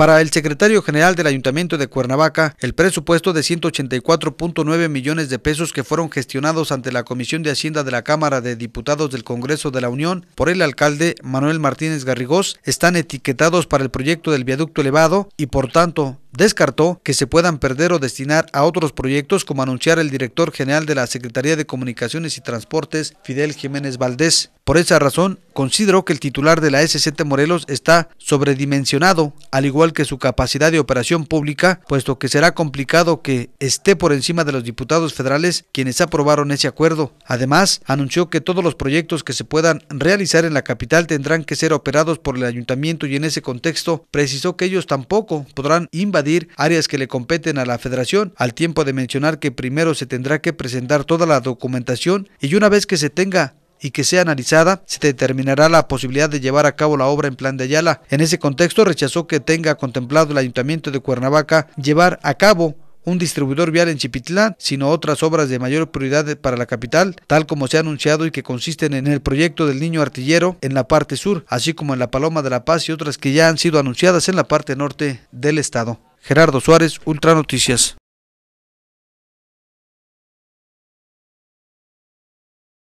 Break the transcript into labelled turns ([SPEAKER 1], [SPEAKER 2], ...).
[SPEAKER 1] Para el secretario general del Ayuntamiento de Cuernavaca, el presupuesto de 184.9 millones de pesos que fueron gestionados ante la Comisión de Hacienda de la Cámara de Diputados del Congreso de la Unión por el alcalde Manuel Martínez Garrigós están etiquetados para el proyecto del viaducto elevado y por tanto Descartó que se puedan perder o destinar a otros proyectos, como anunciar el director general de la Secretaría de Comunicaciones y Transportes, Fidel Jiménez Valdés. Por esa razón, consideró que el titular de la SCT Morelos está sobredimensionado, al igual que su capacidad de operación pública, puesto que será complicado que esté por encima de los diputados federales quienes aprobaron ese acuerdo. Además, anunció que todos los proyectos que se puedan realizar en la capital tendrán que ser operados por el ayuntamiento y en ese contexto precisó que ellos tampoco podrán invadir áreas que le competen a la federación, al tiempo de mencionar que primero se tendrá que presentar toda la documentación y una vez que se tenga y que sea analizada, se determinará la posibilidad de llevar a cabo la obra en plan de Ayala. En ese contexto, rechazó que tenga contemplado el Ayuntamiento de Cuernavaca llevar a cabo un distribuidor vial en Chipitlán, sino otras obras de mayor prioridad para la capital, tal como se ha anunciado y que consisten en el proyecto del niño artillero en la parte sur, así como en la Paloma de la Paz y otras que ya han sido anunciadas en la parte norte del estado. Gerardo Suárez, Ultra Noticias.